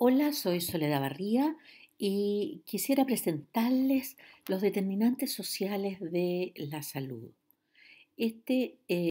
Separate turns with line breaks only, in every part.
Hola, soy Soledad Barría y quisiera presentarles los
determinantes sociales de la salud. Este eh,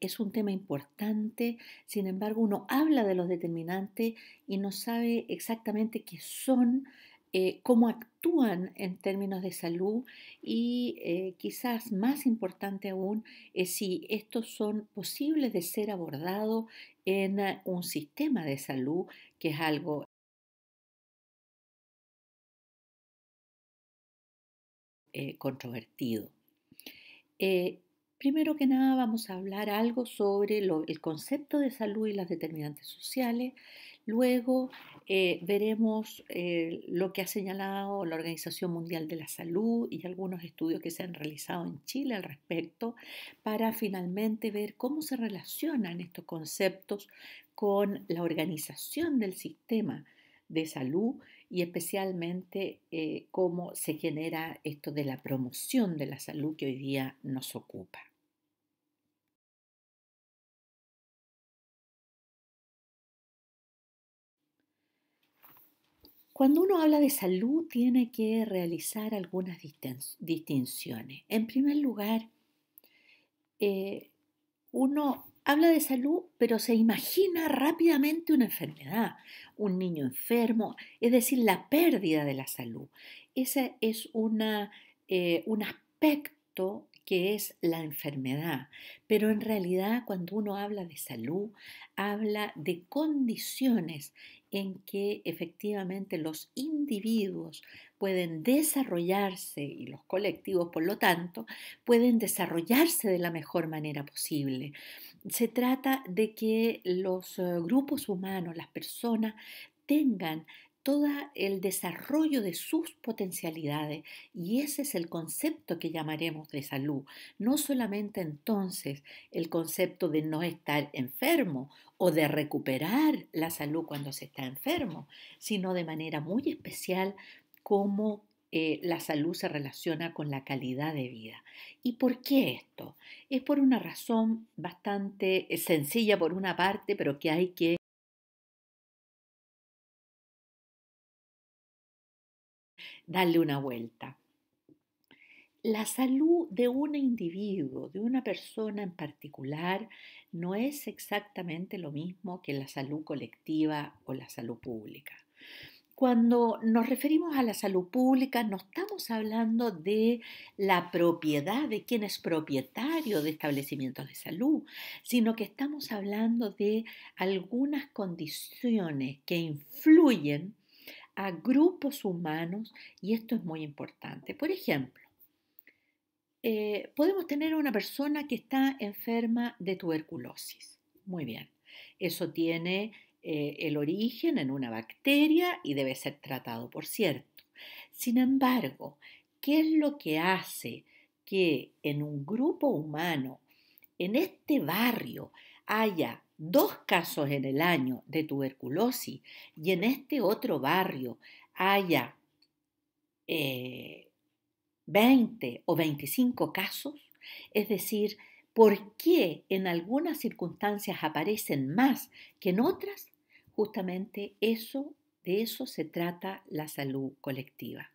es un tema importante, sin embargo uno habla de los determinantes y no sabe
exactamente qué son, eh, cómo actúan en términos de salud y eh, quizás más importante aún es eh, si estos son posibles de
ser abordados en un sistema de salud, que es algo controvertido. Primero que nada vamos a hablar algo sobre
el concepto de salud y las determinantes sociales, Luego eh, veremos eh, lo que ha señalado la Organización Mundial de la Salud y algunos estudios que se han realizado en Chile al respecto para finalmente ver cómo se relacionan estos conceptos con la organización del sistema de salud y especialmente eh, cómo se genera esto de la
promoción de la salud que hoy día nos ocupa. Cuando uno habla de salud, tiene que realizar algunas
distinciones. En primer lugar, eh, uno habla de salud, pero se imagina rápidamente una enfermedad, un niño enfermo, es decir, la pérdida de la salud. Ese es eh, un aspecto que es la enfermedad, pero en realidad cuando uno habla de salud, habla de condiciones en que efectivamente los individuos pueden desarrollarse y los colectivos, por lo tanto, pueden desarrollarse de la mejor manera posible. Se trata de que los eh, grupos humanos, las personas, tengan todo el desarrollo de sus potencialidades y ese es el concepto que llamaremos de salud. No solamente entonces el concepto de no estar enfermo o de recuperar la salud cuando se está enfermo, sino de manera muy especial cómo eh, la salud se relaciona con la calidad de vida. ¿Y por qué esto? Es por una razón bastante eh,
sencilla por una parte, pero que hay que darle una vuelta.
La salud de un individuo, de una persona en particular, no es exactamente lo mismo que la salud colectiva o la salud pública. Cuando nos referimos a la salud pública, no estamos hablando de la propiedad de quien es propietario de establecimientos de salud, sino que estamos hablando de algunas condiciones que influyen a grupos humanos y esto es muy importante. Por ejemplo, eh, podemos tener a una persona que está enferma de tuberculosis. Muy bien. Eso tiene eh, el origen en una bacteria y debe ser tratado, por cierto. Sin embargo, ¿qué es lo que hace que en un grupo humano, en este barrio, haya dos casos en el año de tuberculosis y en este otro barrio haya 20 eh, o 25 casos, es decir, ¿por qué en algunas circunstancias aparecen más que en otras? Justamente eso, de eso se trata la salud colectiva.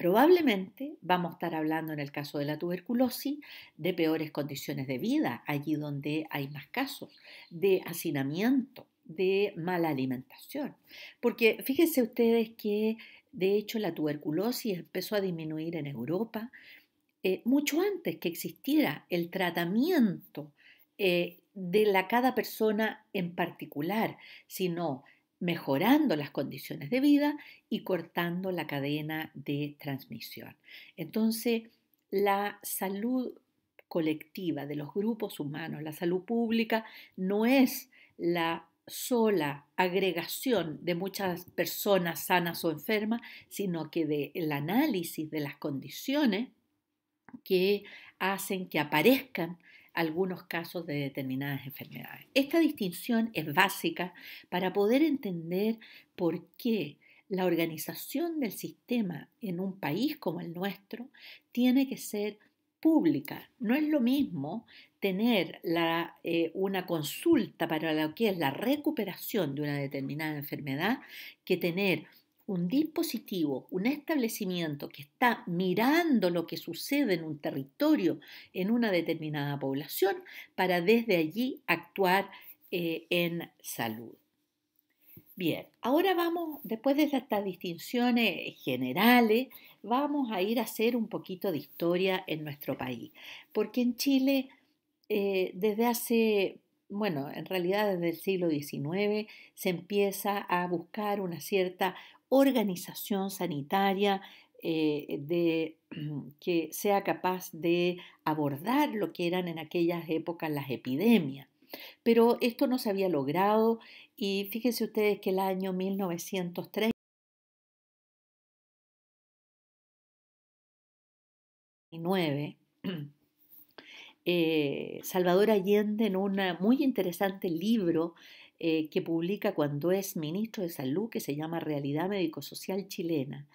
Probablemente vamos a estar hablando en el caso de la tuberculosis de peores condiciones de vida, allí donde hay más casos, de hacinamiento, de mala alimentación. Porque fíjense ustedes que de hecho la tuberculosis empezó a disminuir en Europa eh, mucho antes que existiera el tratamiento eh, de la cada persona en particular, sino mejorando las condiciones de vida y cortando la cadena de transmisión. Entonces, la salud colectiva de los grupos humanos, la salud pública, no es la sola agregación de muchas personas sanas o enfermas, sino que del análisis de las condiciones que hacen que aparezcan algunos casos de determinadas enfermedades. Esta distinción es básica para poder entender por qué la organización del sistema en un país como el nuestro tiene que ser pública. No es lo mismo tener eh, una consulta para lo que es la recuperación de una determinada enfermedad que tener un dispositivo, un establecimiento que está mirando lo que sucede en un territorio, en una determinada población, para desde allí actuar eh, en salud. Bien, ahora vamos, después de estas distinciones generales, vamos a ir a hacer un poquito de historia en nuestro país, porque en Chile eh, desde hace, bueno, en realidad desde el siglo XIX se empieza a buscar una cierta organización sanitaria eh, de, que sea capaz de abordar lo que eran en aquellas épocas las epidemias.
Pero esto no se había logrado y fíjense ustedes que el año 1930 eh, Salvador Allende en
un muy interesante libro eh, que publica cuando es ministro de Salud, que se llama Realidad Médico-Social Chilena,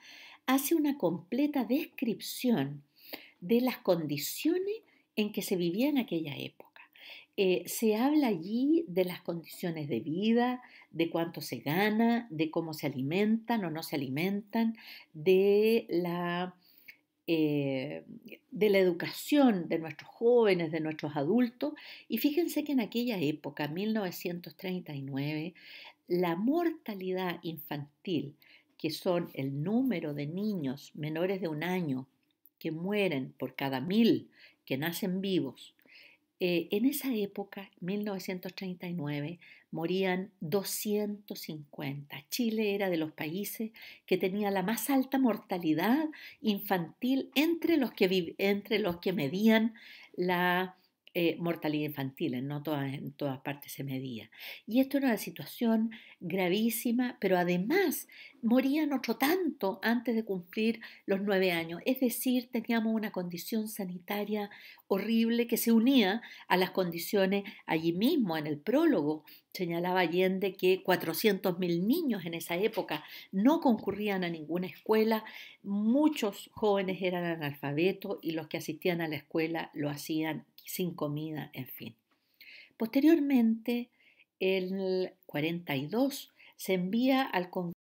hace una completa descripción de las condiciones en que se vivía en aquella época. Eh, se habla allí de las condiciones de vida, de cuánto se gana, de cómo se alimentan o no se alimentan, de la eh, de la educación de nuestros jóvenes, de nuestros adultos. Y fíjense que en aquella época, 1939, la mortalidad infantil, que son el número de niños menores de un año que mueren por cada mil que nacen vivos, eh, en esa época, 1939, morían 250. Chile era de los países que tenía la más alta mortalidad infantil entre los que, entre los que medían la eh, mortalidad infantil, no todas, en todas partes se medía. Y esto era una situación gravísima, pero además morían otro tanto antes de cumplir los nueve años. Es decir, teníamos una condición sanitaria horrible que se unía a las condiciones allí mismo, en el prólogo. Señalaba Allende que 400.000 niños en esa época no concurrían a ninguna escuela, muchos jóvenes eran analfabetos y los que asistían a la escuela lo hacían sin comida, en fin.
Posteriormente, el 42 se envía al Congreso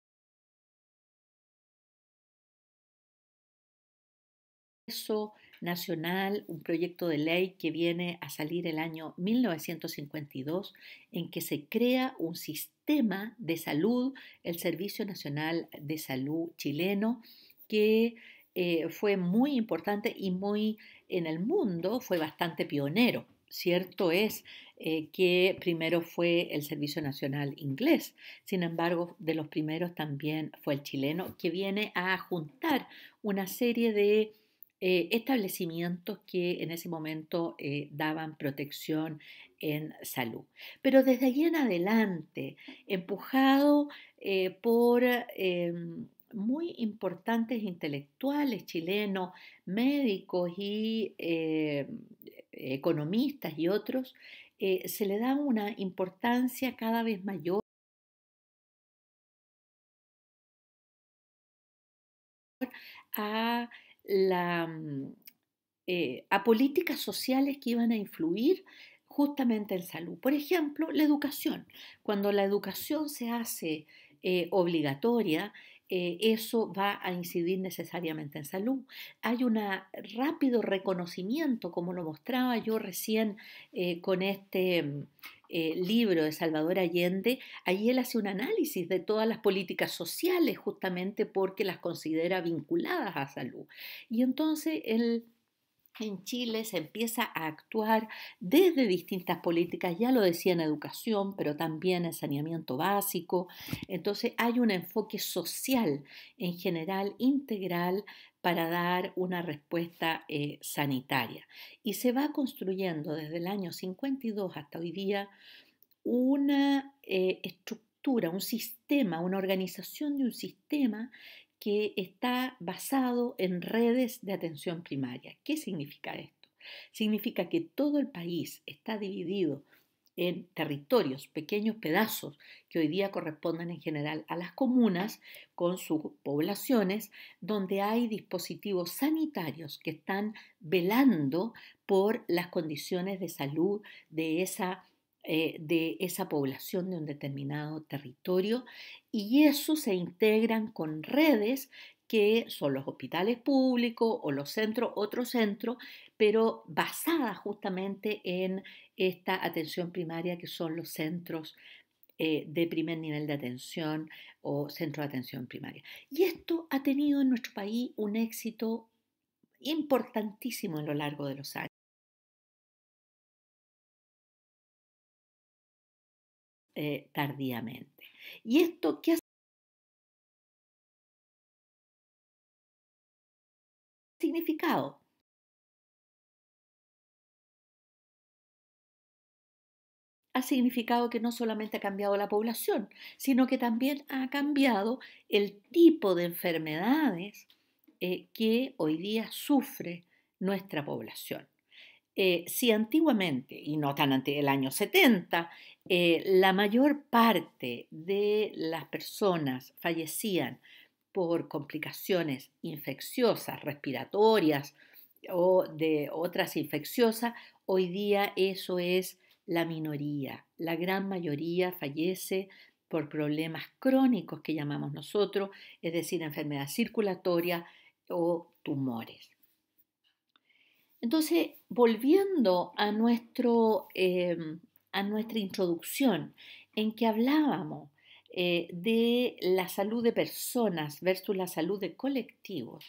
Nacional, un proyecto de ley que viene a salir el año
1952, en que se crea un sistema de salud, el Servicio Nacional de Salud chileno, que eh, fue muy importante y muy en el mundo fue bastante pionero. Cierto es eh, que primero fue el Servicio Nacional Inglés, sin embargo, de los primeros también fue el chileno, que viene a juntar una serie de eh, establecimientos que en ese momento daban protección en salud. Pero desde allí en adelante, empujado por em, muy importantes intelectuales chilenos, médicos y eh, economistas y otros, eh,
se le da una importancia cada vez mayor. a la,
mm, eh, a políticas sociales que iban a influir justamente en salud. Por ejemplo, la educación. Cuando la educación se hace obligatoria, eh, eso va a incidir necesariamente en salud. Hay un rápido reconocimiento, como lo mostraba yo recién eh, con este... Mm, eh, libro de Salvador Allende, ahí él hace un análisis de todas las políticas sociales justamente porque las considera vinculadas a salud. Y entonces él en Chile se empieza a actuar desde distintas políticas, ya lo decía en educación, pero también en saneamiento básico. Entonces hay un enfoque social en general integral para dar una respuesta eh, sanitaria. Y se va construyendo desde el año 52 hasta hoy día una eh, estructura, un sistema, una organización de un sistema que está basado en redes de atención primaria. ¿Qué significa esto? Significa que todo el país está dividido en territorios, pequeños pedazos que hoy día corresponden en general a las comunas con sus poblaciones, donde hay dispositivos sanitarios que están velando por las condiciones de salud de esa eh, de esa población de un determinado territorio y eso se integran con redes que son los hospitales públicos o los centros, otros centros, pero basadas justamente en esta atención primaria que son los centros eh, de primer nivel de atención o centro de atención primaria. Y esto ha tenido en nuestro país un éxito
importantísimo a lo largo de los años. Eh, tardíamente. ¿Y esto qué ha significado? ha significado que no solamente ha cambiado la población, sino que también ha cambiado
el tipo de enfermedades eh, que hoy día sufre nuestra población. Eh, si antiguamente, y no tan antes el año 70, eh, la mayor parte de las personas fallecían por complicaciones infecciosas, respiratorias o de otras infecciosas, hoy día eso es la minoría. La gran mayoría fallece por problemas crónicos que llamamos nosotros, es decir, enfermedad circulatoria o tumores. Entonces, volviendo a, eh, a nuestra introducción, en que hablábamos eh, de la salud de personas versus la salud de colectivos,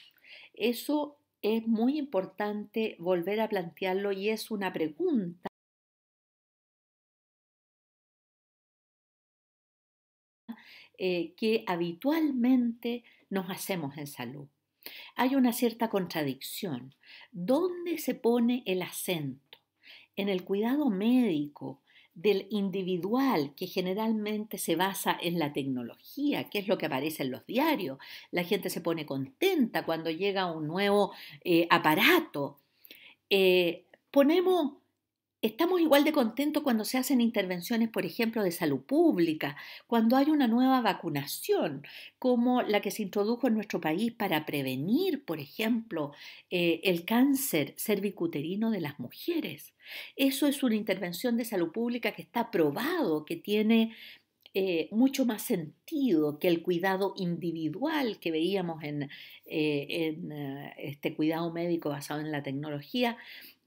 eso es muy
importante volver a plantearlo y es una pregunta eh, que
habitualmente nos hacemos en salud hay una cierta contradicción. ¿Dónde se pone el acento? En el cuidado médico del individual que generalmente se basa en la tecnología, que es lo que aparece en los diarios. La gente se pone contenta cuando llega un nuevo eh, aparato. Eh, ponemos Estamos igual de contentos cuando se hacen intervenciones, por ejemplo, de salud pública, cuando hay una nueva vacunación, como la que se introdujo en nuestro país para prevenir, por ejemplo, eh, el cáncer cervicuterino de las mujeres. Eso es una intervención de salud pública que está probado, que tiene eh, mucho más sentido que el cuidado individual que veíamos en, eh, este cuidado médico basado en la tecnología,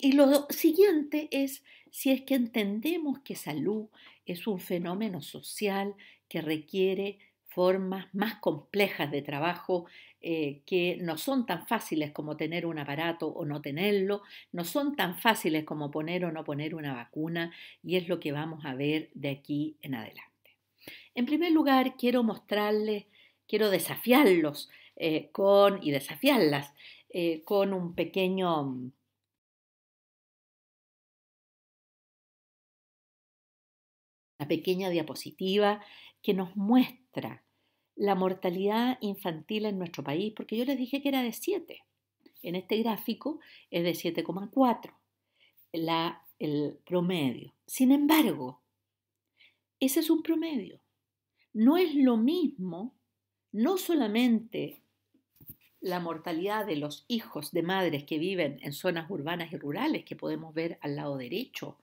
y lo siguiente es si es que entendemos que salud es un fenómeno social que requiere formas más complejas de trabajo eh, que no son tan fáciles como tener un aparato o no tenerlo, no son tan fáciles como poner o no poner una vacuna y es lo que vamos a ver de aquí en adelante. En primer lugar, quiero mostrarles,
quiero desafiarlos eh, con, y desafiarlas eh, con un pequeño pequeña diapositiva que nos muestra la
mortalidad infantil en nuestro país, porque yo les dije que era de 7. En este gráfico es de 7,4 el promedio. Sin embargo, ese es un promedio. No es lo mismo, no solamente la mortalidad de los hijos de madres que viven en zonas urbanas y rurales, que podemos ver al lado derecho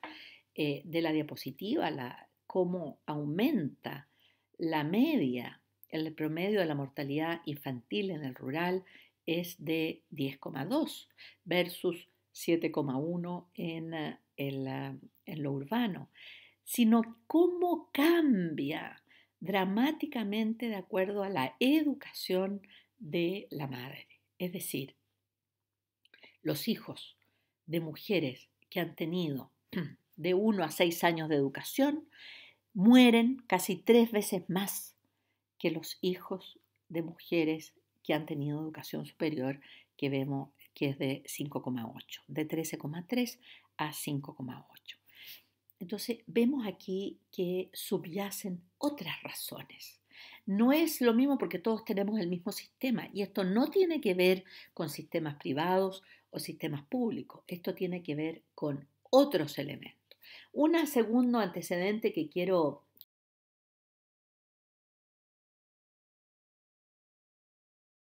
eh, de la diapositiva, la, cómo aumenta la media, el promedio de la mortalidad infantil en el rural es de 10,2 versus 7,1 eh, ah, en, lo urbano, sino cómo cambia dramáticamente de acuerdo a la educación de la madre. Es decir, los hijos de mujeres que han tenido de 1 a 6 años de educación mueren casi tres veces más que los hijos de mujeres que han tenido educación superior, que vemos que es de 5,8, de 13,3 a 5,8. Entonces vemos aquí que subyacen otras razones. No es lo mismo porque todos tenemos el mismo sistema y esto no tiene que ver con sistemas privados o sistemas públicos, esto tiene que ver con otros elementos. Un segundo
antecedente que quiero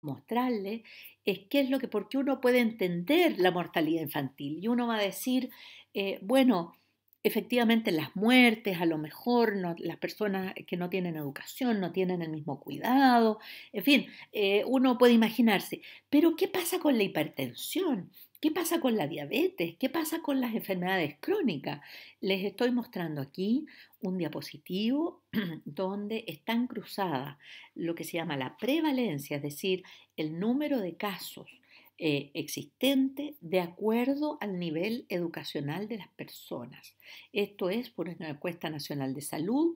mostrarle es qué es lo que, porque uno puede entender
la mortalidad infantil y uno va a decir, eh, bueno, efectivamente las muertes, a lo mejor las personas que no tienen educación, no tienen el mismo cuidado, en fin, eh, uno puede imaginarse, pero ¿qué pasa con la hipertensión? ¿Qué pasa con la diabetes? ¿Qué pasa con las enfermedades crónicas? Les estoy mostrando aquí un diapositivo donde están cruzadas lo que se llama la prevalencia, es decir, el número de casos eh, existentes de acuerdo al nivel educacional de las personas. Esto es por una encuesta nacional de salud.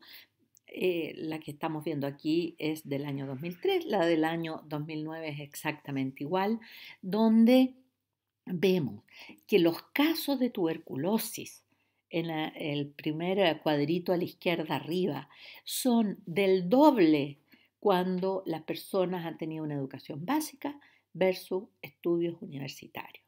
Eh, la que estamos viendo aquí es del año 2003, la del año 2009 es exactamente igual, donde vemos que los casos de tuberculosis en el primer eh, cuadrito a la izquierda arriba son del doble cuando las personas han tenido una educación básica versus estudios universitarios.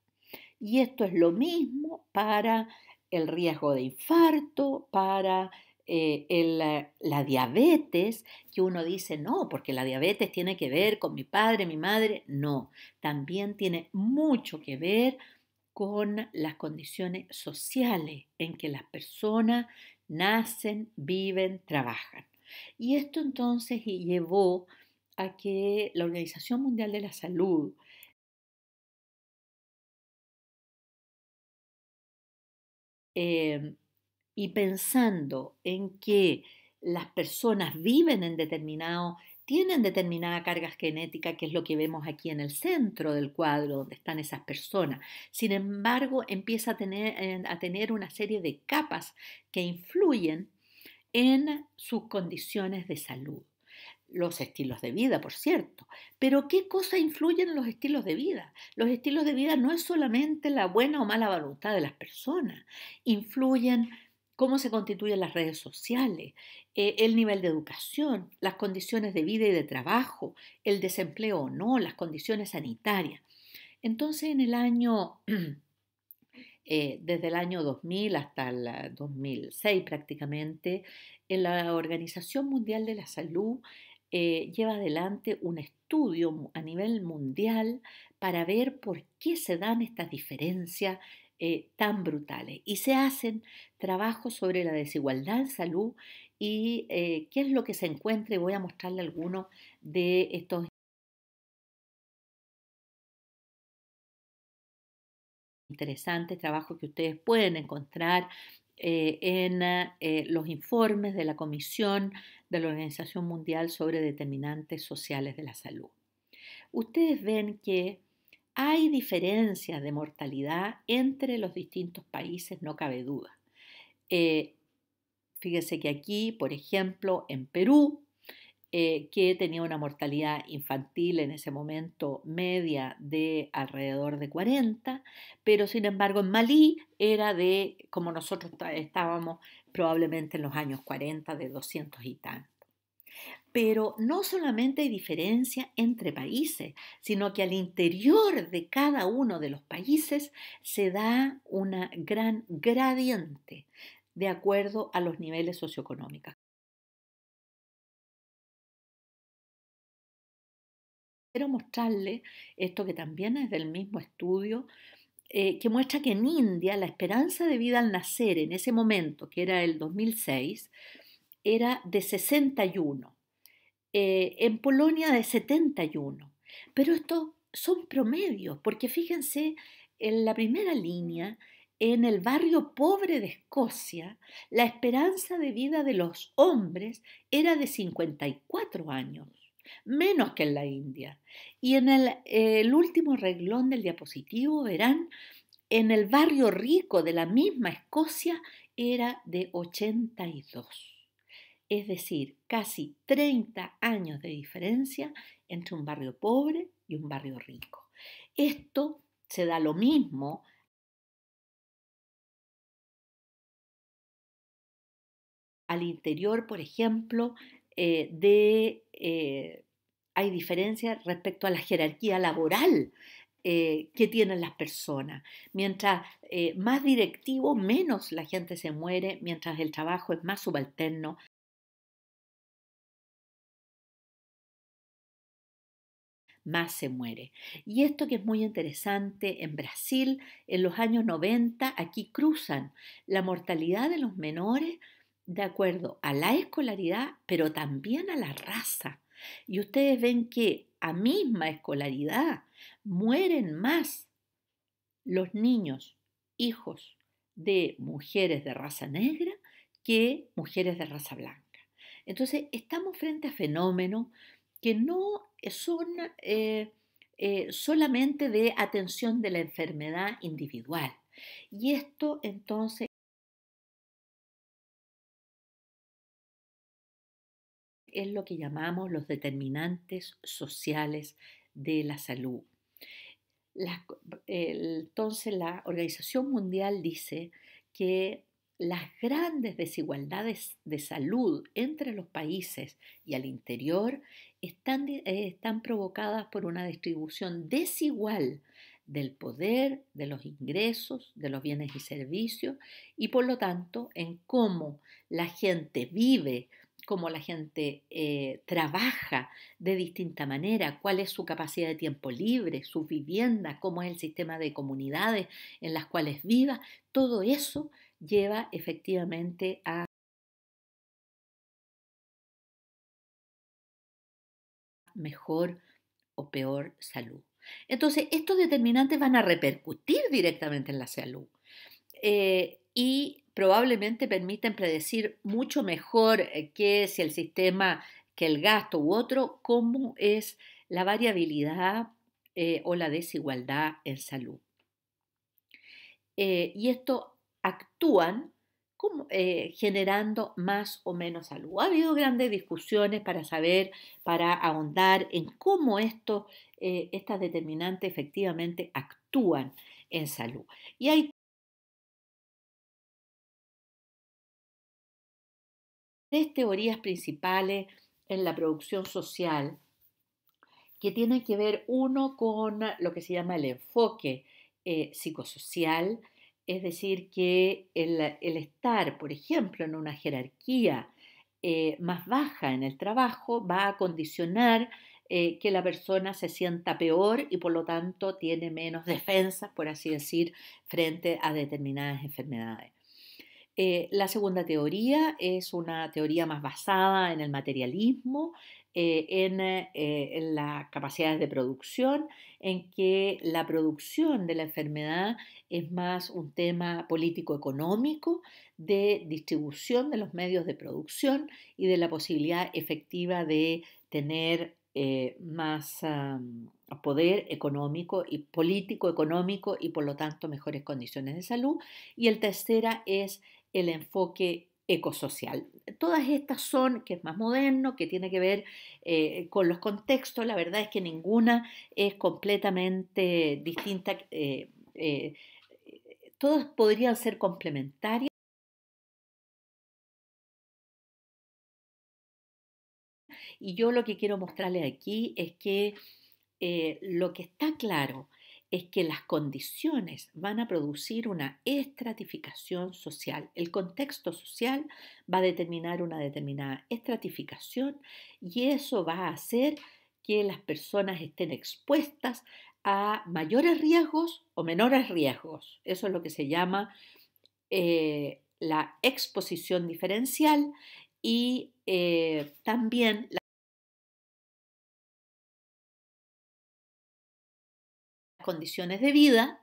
Y esto es lo mismo para el riesgo de infarto, para eh, eh, la diabetes, que uno dice, no, porque la diabetes tiene que ver con mi padre, mi madre, no, también tiene mucho que ver con las condiciones sociales en que las personas nacen, viven, trabajan. Y esto entonces llevó a
que la Organización Mundial de la Salud em, y pensando
en que las personas viven en determinado, tienen determinada carga genética, que es lo que vemos aquí en el centro del cuadro donde están esas personas. Sin embargo, empieza a tener, a tener una serie de capas que influyen en sus condiciones de salud. Los estilos de vida, por cierto. Pero ¿qué cosa influyen en los estilos de vida? Los estilos de vida no es solamente la buena o mala voluntad de las personas, influyen cómo se constituyen las redes sociales, eh, el nivel de educación, las condiciones de vida y de trabajo, el desempleo o no, las condiciones sanitarias. Entonces, en el año, eh, desde el año 2000 hasta el 2006 prácticamente, la Organización Mundial de la Salud eh, lleva adelante un estudio a nivel mundial para ver por qué se dan estas diferencias eh, tan brutales. Y se hacen trabajos sobre la desigualdad
en salud y eh, qué es lo que se encuentra. Y voy a mostrarle algunos de estos interesantes trabajos que ustedes pueden encontrar eh, en
los informes de la Comisión de la Organización Mundial sobre Determinantes Sociales de la Salud. Ustedes ven que hay diferencias de mortalidad entre los distintos países, no cabe duda. Eh, fíjense que aquí, por ejemplo, en Perú, eh, que tenía una mortalidad infantil en ese momento media de alrededor de 40, pero sin embargo en Malí era de, como nosotros estábamos probablemente en los años 40, de 200 y tantos. Pero no solamente hay diferencia entre países, sino que al interior de cada uno de los países
se da una gran gradiente de acuerdo a los niveles socioeconómicos. Quiero mostrarles esto que también es del mismo estudio,
eh, que muestra que en India la esperanza de vida al nacer en ese momento, que era el 2006, era de 61, eh, en Polonia de 71. Pero estos son promedios, porque fíjense, en la primera línea, en el barrio pobre de Escocia, la esperanza de vida de los hombres era de 54 años, menos que en la India. Y en eh, el, último reglón del diapositivo verán, en el barrio rico de la misma Escocia era de 82 es decir, casi 30 años de diferencia
entre un barrio pobre y un barrio rico. Esto se da lo mismo al interior, por ejemplo, eh, de, eh, hay
diferencias respecto a la jerarquía laboral eh, que tienen las personas.
Mientras más directivo, menos la gente se muere, mientras el trabajo es más subalterno, más se muere. Y esto que es muy interesante, en Brasil,
en los años 90, aquí cruzan la mortalidad de los menores de acuerdo a la escolaridad, pero también a la raza. Y ustedes ven que a misma escolaridad mueren más los niños, hijos de mujeres de raza negra que mujeres de raza blanca. Entonces, estamos frente a fenómenos que no son eh, eh, solamente de atención de la enfermedad
individual. Y esto entonces es lo que llamamos los determinantes
sociales de la salud. Eh, entonces la Organización Mundial dice que las grandes desigualdades de salud entre los países y al interior eh, están, provocadas por una distribución desigual del poder, de los ingresos, de los bienes y servicios y por lo tanto en cómo la gente vive, cómo la gente eh, trabaja de distinta manera, cuál es su capacidad de tiempo libre, su vivienda, cómo es el sistema de comunidades
en las cuales viva, todo eso lleva efectivamente a mejor o peor salud. Entonces, estos determinantes van a repercutir
directamente en la salud eh, y probablemente permiten predecir mucho mejor eh, que si el sistema, que el gasto u otro, cómo es la variabilidad eh, o la desigualdad en salud. y esto actúan eh, generando más o menos salud. Ha habido grandes discusiones para saber, para ahondar en
cómo esto, eh, estas determinantes efectivamente actúan en salud. Y hay tres teorías principales en la producción social
que tienen que ver uno con lo que se llama el enfoque eh, psicosocial, es decir, que el, estar, por ejemplo, en una jerarquía eh, más baja en el trabajo va a condicionar eh, que la persona se sienta peor y por lo tanto tiene menos defensas, por así decir, frente a determinadas enfermedades. Eh, la segunda teoría es una teoría más basada en el materialismo, eh, en, eh, las capacidades de producción, en que la producción de la enfermedad es más un tema político-económico de distribución de los medios de producción y de la posibilidad efectiva de tener eh, más poder económico y político económico y por lo tanto mejores condiciones de salud. Y el tercera es el enfoque ecosocial. Todas estas son, que es más moderno, que tiene que ver eh, con los contextos, la verdad es que ninguna es completamente distinta, eh, eh,
todas podrían ser complementarias. Y yo lo que quiero mostrarles aquí es
que lo que está claro es que las condiciones van a producir una estratificación social. El contexto social va a determinar una determinada estratificación y eso va a hacer que las personas estén expuestas a mayores riesgos o menores riesgos. Eso es lo que se llama eh, la exposición diferencial
y eh, también la condiciones de vida,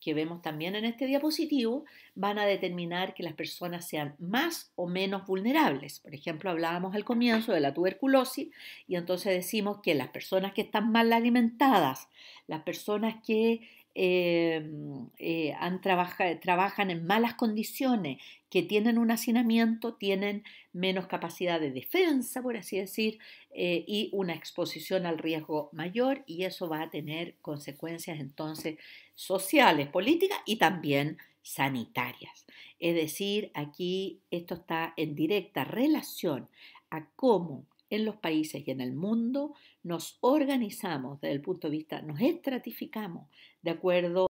que vemos también en este diapositivo, van a determinar que las personas sean más o menos vulnerables. Por ejemplo, hablábamos al comienzo de la tuberculosis y entonces decimos que las personas que están mal alimentadas, las personas que Em, eh, han trabajan en malas condiciones, que tienen un hacinamiento, tienen menos capacidad de defensa, por así decir, eh, y una exposición al riesgo mayor, y eso va a tener consecuencias entonces sociales, políticas y también sanitarias. Es decir, aquí esto está en directa relación a cómo en los países y en el mundo nos
organizamos desde el punto de vista, nos estratificamos de acuerdo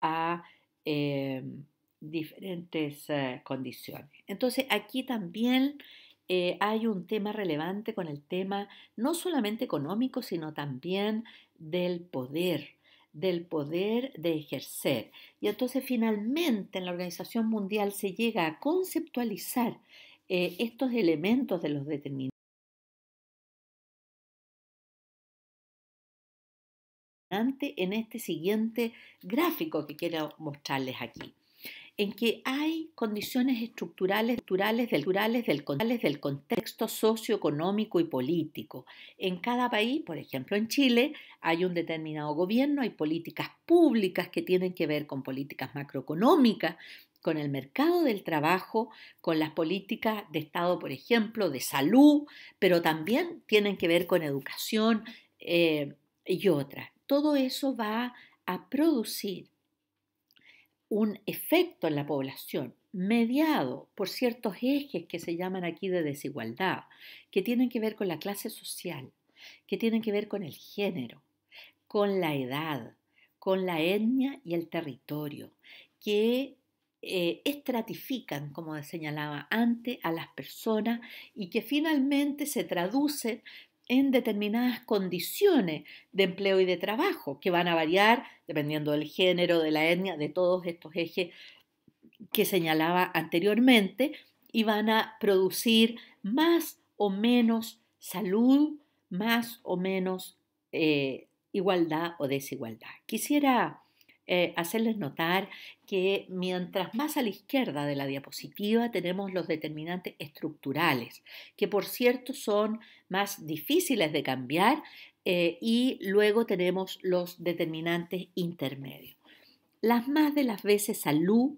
a em, diferentes eh, condiciones. Entonces aquí también
eh, hay un tema relevante con el tema no solamente económico, sino también del poder del poder de ejercer. Y entonces finalmente en la Organización Mundial se llega a conceptualizar eh, estos
elementos de los determinantes en este siguiente gráfico que quiero mostrarles
aquí, en que hay condiciones estructurales, del, del, del contexto socioeconómico y político. En cada país, por ejemplo en Chile, hay un determinado gobierno, hay políticas públicas que tienen que ver con políticas macroeconómicas, con el mercado del trabajo, con las políticas de Estado, por ejemplo, de salud, pero también tienen que ver con educación eh, y otras todo eso va a producir un efecto en la población mediado por ciertos ejes que se llaman aquí de desigualdad, que tienen que ver con la clase social, que tienen que ver con el género, con la edad, con la etnia y el territorio, que eh, estratifican, como señalaba antes, a las personas y que finalmente se traducen en determinadas condiciones de empleo y de trabajo, que van a variar dependiendo del género, de la etnia, de todos estos ejes que señalaba anteriormente, y van a producir más o menos salud, más o menos eh, igualdad o desigualdad. Quisiera eh, hacerles notar que mientras más a la izquierda de la diapositiva tenemos los determinantes estructurales, que por cierto son más difíciles de cambiar, eh, y luego tenemos los determinantes intermedios. Las más de las veces salud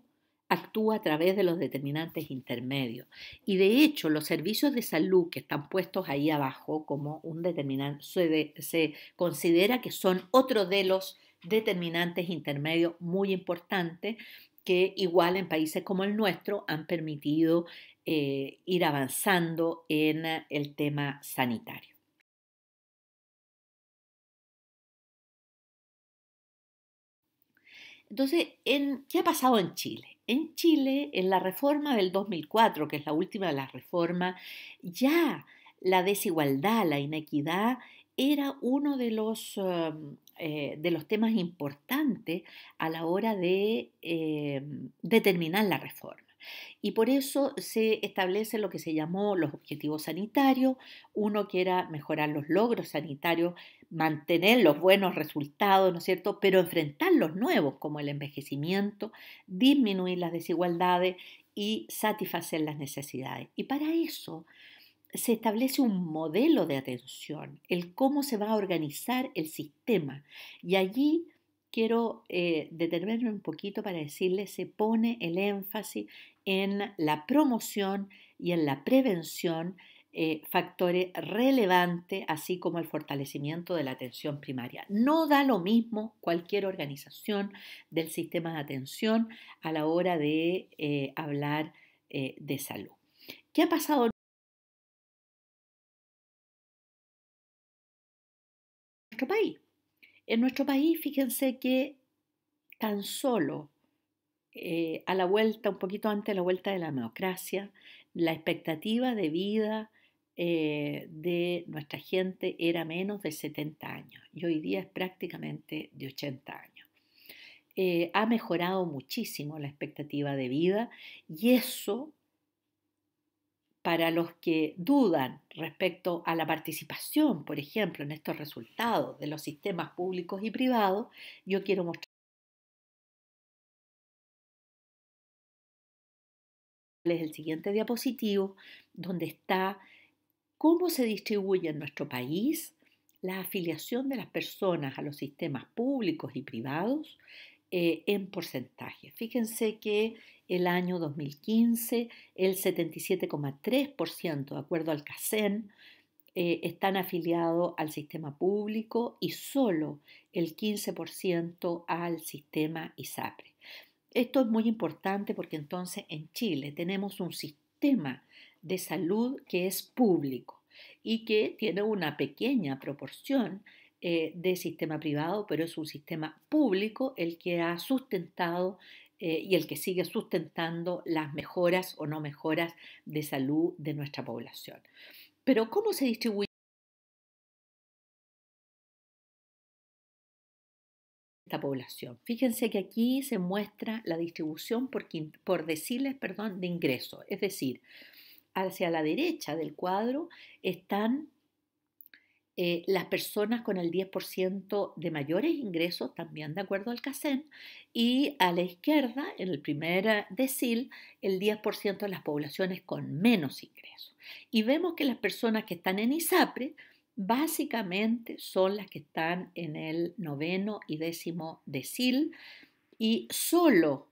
actúa a través de los determinantes intermedios. Y de hecho, los servicios de salud que están puestos ahí abajo como un determinante, se considera que son otro de los determinantes intermedios muy importantes que igual en países como el nuestro han permitido eh, ir
avanzando en eh, el tema sanitario. Entonces, ¿qué
ha pasado en Chile? En Chile, en la reforma del 2004, que es la última de las reformas, ya la desigualdad, la inequidad era uno de los, em, eh, de los temas importantes a la hora de em, determinar la reforma. Y por eso se establece lo que se llamó los objetivos sanitarios, uno que era mejorar los logros sanitarios, mantener los buenos resultados, ¿no es cierto?, pero enfrentar los nuevos como el envejecimiento, disminuir las desigualdades y satisfacer las necesidades. Y para eso se establece un modelo de atención, el cómo se va a organizar el sistema. Y allí quiero eh, detenerme un poquito para decirles, se pone el énfasis en la promoción y en la prevención, eh, factores relevantes, así como el fortalecimiento de la atención primaria. No da lo mismo cualquier organización del sistema de atención
a la hora de eh, hablar de salud. ¿Qué ha pasado país. En nuestro país, fíjense que tan solo
eh, a la vuelta, un poquito antes de la vuelta de la democracia, la expectativa de vida eh, de nuestra gente era menos de 70 años y hoy día es prácticamente de 80 años. Eh, ha mejorado muchísimo la expectativa de vida y eso para los que dudan respecto a la participación, por ejemplo, en estos resultados de
los sistemas públicos y privados, yo quiero mostrarles el siguiente diapositivo, donde
está cómo se distribuye en nuestro país la afiliación de las personas a los sistemas públicos y privados eh, en porcentaje. Fíjense que el año 2015 el 77,3% de acuerdo al CACEN eh, están afiliados al sistema público y solo el 15% al sistema ISAPRE. Esto es muy importante porque entonces en Chile tenemos un sistema de salud que es público y que tiene una pequeña proporción eh, de sistema privado, pero es un sistema público el que ha sustentado eh, y el que sigue sustentando las mejoras o no mejoras de salud de nuestra
población. Pero ¿cómo se distribuye? esta población. Fíjense que aquí se muestra la
distribución por, decirles, perdón, de ingresos, es decir, hacia la derecha del cuadro están eh, las personas con el 10% de mayores ingresos, también de acuerdo al CASEN y a la izquierda, en el primer eh, decil, el 10% de las poblaciones con menos ingresos. Y vemos que las personas que están en ISAPRE básicamente son las que están en el noveno y décimo decil y solo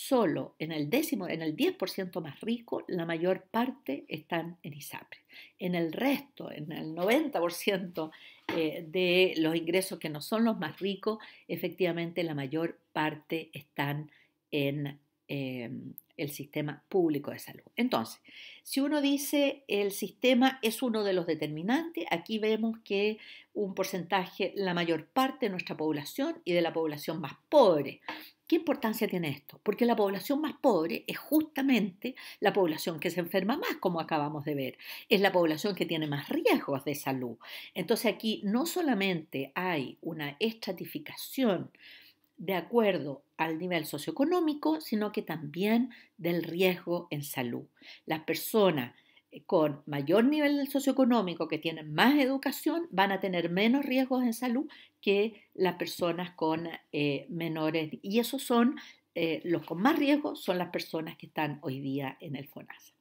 Solo en el décimo, en el 10% más rico, la mayor parte están en ISAPRE. En el resto, en el 90% eh, de los ingresos que no son los más ricos, efectivamente la mayor parte están en em, el sistema público de salud. Entonces, si uno dice el sistema es uno de los determinantes, aquí vemos que un porcentaje, la mayor parte de nuestra población y de la población más pobre, ¿Qué importancia tiene esto? Porque la población más pobre es justamente la población que se enferma más, como acabamos de ver. Es la población que tiene más riesgos de salud. Entonces aquí no solamente hay una estratificación de acuerdo al nivel socioeconómico, sino que también del riesgo en salud. Las personas eh, con mayor nivel socioeconómico, que tienen más educación, van a tener menos riesgos en salud que las personas con eh, menores. Y esos son eh, los con más riesgo, son las personas que están hoy día en el FONASA.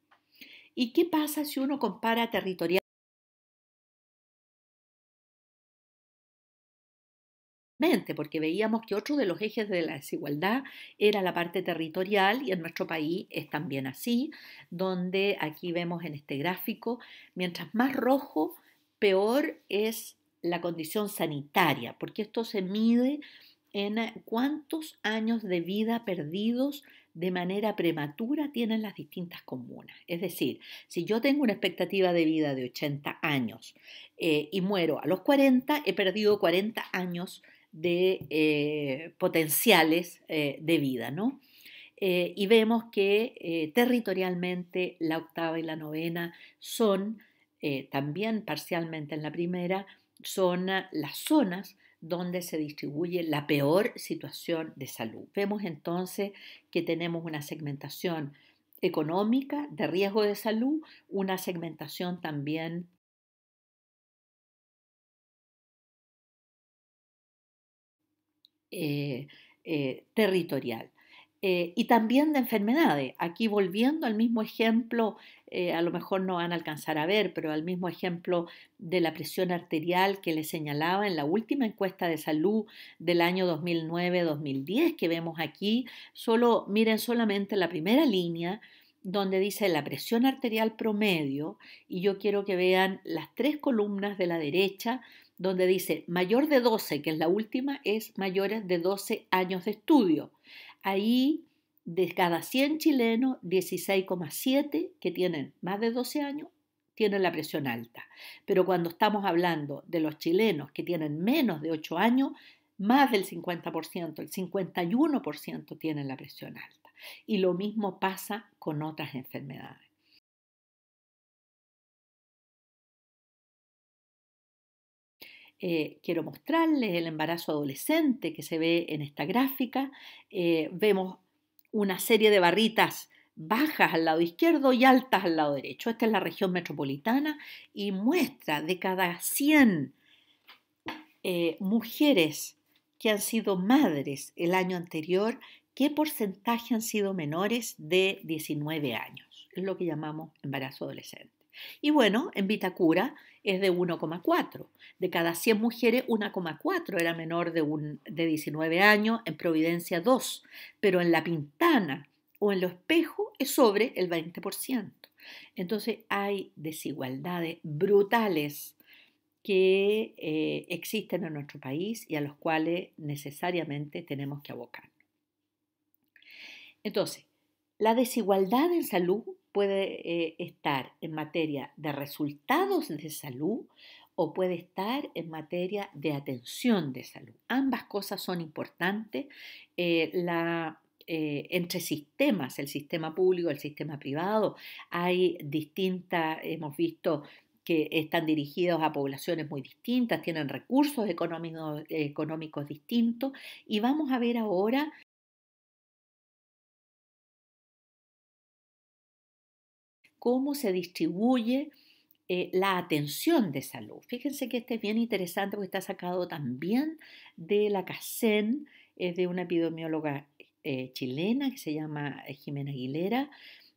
¿Y qué pasa si uno
compara territorial? porque veíamos que otro de los ejes de la desigualdad era la parte
territorial y en nuestro país es también así, donde aquí vemos en este gráfico, mientras más rojo, peor es la condición sanitaria, porque esto se mide en eh, cuántos años de vida perdidos de manera prematura tienen las distintas comunas. Es decir, si yo tengo una expectativa de vida de 80 años eh, y muero a los 40, he perdido 40 años de eh, potenciales eh, de vida, ¿no? Eh, y vemos que territorialmente la octava y la novena son, también parcialmente en la primera, son ah, las zonas donde se distribuye la peor situación de salud. Vemos entonces que tenemos una segmentación económica de riesgo de salud, una
segmentación también Eh, eh, territorial. Eh,
y también de enfermedades. Aquí volviendo al mismo ejemplo, a lo mejor no van a alcanzar a ver, pero al mismo ejemplo de la presión arterial que les señalaba en la última encuesta de salud del año 2009-2010 que vemos aquí, solo miren solamente la primera línea donde dice la presión arterial promedio y yo quiero que vean las tres columnas de la derecha donde dice mayor de 12, que es la última, es mayores de 12 años de estudio. Ahí, de cada 100 chilenos, 16,7 que tienen más de 12 años tienen la presión alta. Pero cuando estamos hablando de los chilenos que tienen menos de 8 años, más del 50%, el 51% tienen la presión alta.
Y lo mismo pasa con otras enfermedades. Eh, quiero mostrarles
el embarazo adolescente que se ve en esta gráfica. Eh, vemos una serie de barritas bajas al lado izquierdo y altas al lado derecho. Esta es la región metropolitana y muestra de cada 100 eh, mujeres que han sido madres el año anterior, qué porcentaje han sido menores de 19 años. Es lo que llamamos embarazo adolescente. Y bueno, en Vitacura es de 1,4. De cada 100 mujeres, 1,4 era menor de, 19 años, en Providencia 2, pero en La Pintana o en Lo Espejo es sobre el 20%. Entonces hay desigualdades brutales que eh, existen en nuestro país y a los cuales necesariamente tenemos que abocar. Entonces, la desigualdad en salud puede eh, estar en materia de resultados de salud o puede estar en materia de atención de salud. Ambas cosas son importantes. Eh, eh, entre sistemas, el sistema público, el sistema privado, hay distintas, hemos visto que están dirigidos a poblaciones muy distintas, tienen recursos
económicos distintos y vamos a ver ahora cómo se distribuye
eh, la atención de salud. Fíjense que este es bien interesante porque está sacado también de la CACEN, es de una epidemióloga eh, chilena que se llama eh, Jimena Aguilera,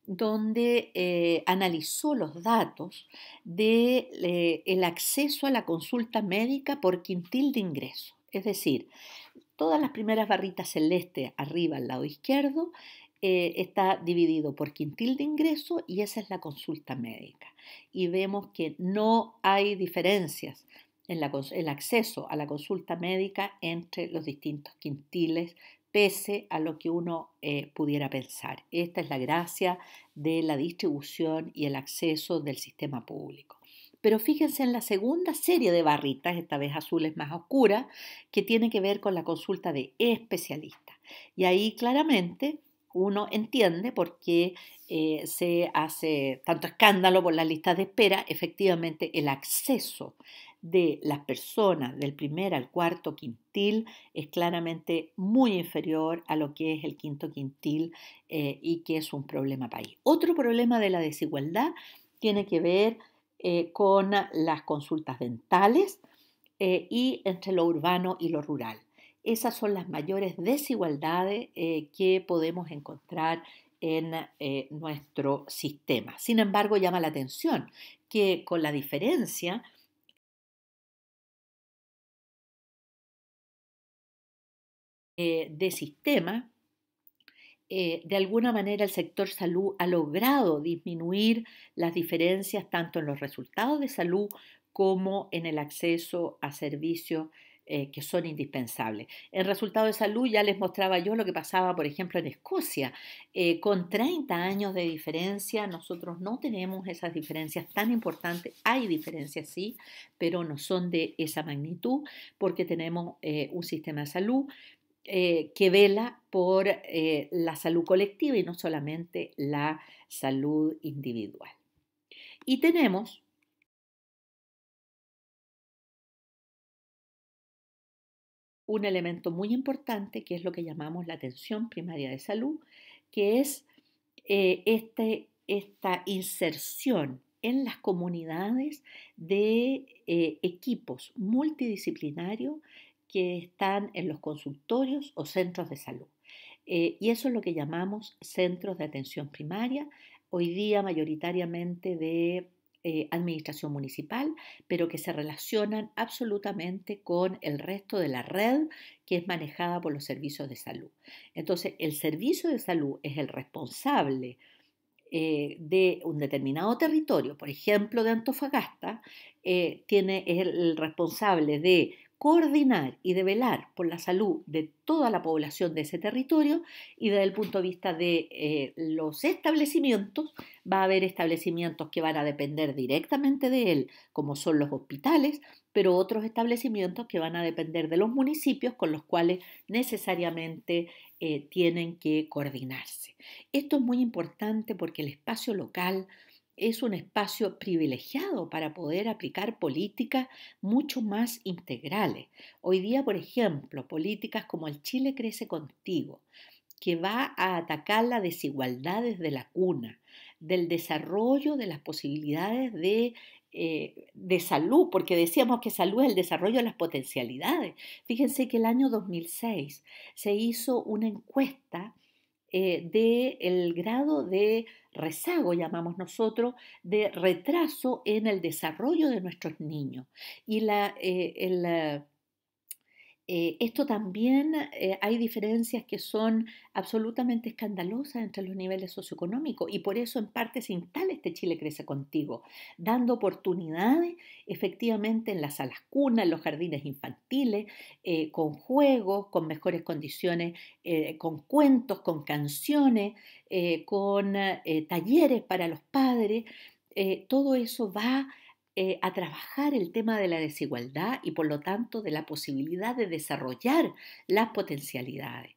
donde analizó los datos del de, acceso a la consulta médica por quintil de ingreso. Es decir, todas las primeras barritas celestes arriba al lado izquierdo eh, está dividido por quintil de ingreso y esa es la consulta médica. Y vemos que no hay diferencias en el acceso a la consulta médica entre los distintos quintiles pese a lo que uno eh, pudiera pensar. Esta es la gracia de la distribución y el acceso del sistema público. Pero fíjense en la segunda serie de barritas, esta vez azules más oscuras, que tiene que ver con la consulta de especialistas. Y ahí claramente uno entiende por qué eh, se hace tanto escándalo por las listas de espera, efectivamente el acceso de las personas del primer al cuarto quintil es claramente muy inferior a lo que es el quinto quintil eh, y que es un problema país. Otro problema de la desigualdad tiene que ver eh, con las consultas dentales y entre lo urbano y lo rural. Esas son las mayores desigualdades eh, que podemos encontrar en eh, nuestro sistema. Sin embargo, llama la atención
que con la diferencia eh, de sistema,
de alguna manera el sector salud ha logrado disminuir las diferencias tanto en los resultados de salud como en el acceso a servicios eh, que son indispensables. El resultado de salud ya les mostraba yo lo que pasaba, por ejemplo, en Escocia. Eh, con 30 años de diferencia, nosotros no tenemos esas diferencias tan importantes. Hay diferencias, sí, pero no son de esa magnitud porque tenemos eh, un sistema de salud que vela por la salud
colectiva y no solamente la salud individual. Y tenemos un elemento muy importante que es lo que llamamos la atención primaria de salud,
que es eh, este, esta inserción en las comunidades de eh, equipos multidisciplinarios que están en los consultorios o centros de salud. Eh, y eso es lo que llamamos centros de atención primaria, hoy día mayoritariamente de eh, administración municipal, pero que se relacionan absolutamente con el resto de la red que es manejada por los servicios de salud. Entonces, el servicio de salud es el responsable eh, de un determinado territorio, por ejemplo, de Antofagasta, eh, tiene, es el responsable de coordinar y de velar por la salud de toda la población de ese territorio y desde el punto de vista de eh, los establecimientos, va a haber establecimientos que van a depender directamente de él, como son los hospitales, pero otros establecimientos que van a depender de los municipios con los cuales necesariamente eh, tienen que coordinarse. Esto es muy importante porque el espacio local es un espacio privilegiado para poder aplicar políticas mucho más integrales. Hoy día, por ejemplo, políticas como el Chile crece contigo, que va a atacar las desigualdades de la cuna, del desarrollo de las posibilidades de eh, de salud, porque decíamos que salud es el desarrollo de las potencialidades. Fíjense que el año 2006 se hizo una encuesta eh, del grado de rezago, llamamos nosotros, de retraso en el desarrollo de nuestros niños. Y la, eh, el, eh, eh, esto también eh, hay diferencias que son absolutamente escandalosas entre los niveles socioeconómicos y por eso en parte se instala este Chile Crece Contigo, dando oportunidades efectivamente en las salas cunas, en los jardines infantiles, eh, con juegos, con mejores condiciones, con cuentos, con canciones, con talleres para los padres. todo eso va eh, a trabajar el tema de la desigualdad y por lo tanto de la posibilidad de desarrollar las potencialidades.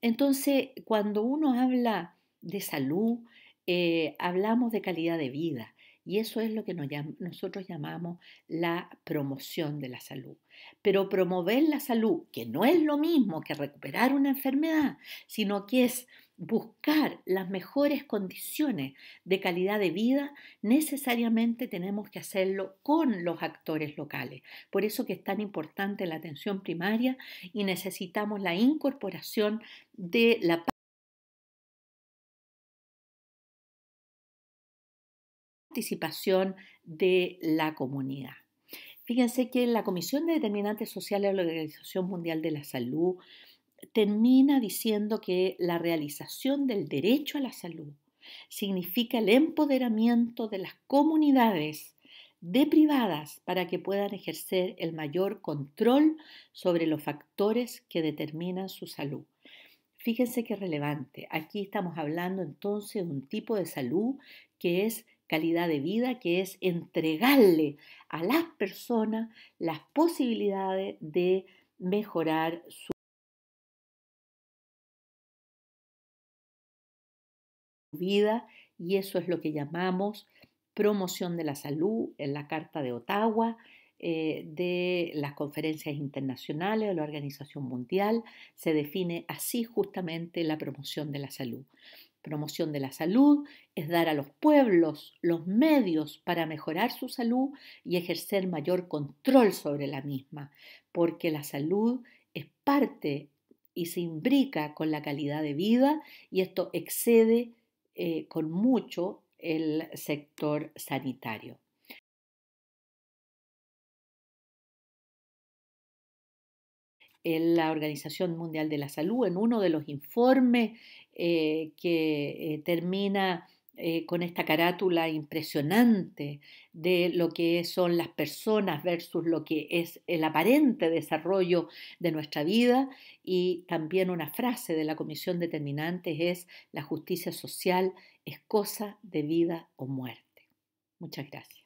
Entonces, cuando uno habla de salud, eh, hablamos de calidad de vida y eso es lo que nosotros llamamos la promoción de la salud. Pero promover la salud, que no es lo mismo que recuperar una enfermedad, sino que es buscar las mejores condiciones de calidad de vida, necesariamente tenemos que hacerlo con los actores locales. Por eso que es tan importante la atención
primaria y necesitamos la incorporación de la participación
de la comunidad. Fíjense que la Comisión de Determinantes Sociales de la Organización Mundial de la Salud termina diciendo que la realización del derecho a la salud significa el empoderamiento de las comunidades deprivadas para que puedan ejercer el mayor control sobre los factores que determinan su salud. Fíjense qué relevante. Aquí estamos hablando entonces de un tipo de salud que es calidad de vida, que es
entregarle a las personas las posibilidades de mejorar su vida y eso es lo que llamamos promoción de la
salud en la Carta de Ottawa, eh, de las conferencias internacionales de la Organización Mundial, se define así justamente la promoción de la salud. Promoción de la salud es dar a los pueblos los medios para mejorar su salud y ejercer mayor control sobre la misma, porque la salud es parte y se imbrica con la calidad de vida y esto
excede eh, con mucho el sector sanitario. la Organización Mundial de la Salud, en uno de los informes eh,
que eh, termina eh, con esta carátula impresionante de lo que son las personas versus lo que es el aparente desarrollo de nuestra vida y también una frase de la Comisión determinante es la justicia social es cosa de vida o muerte. Muchas gracias.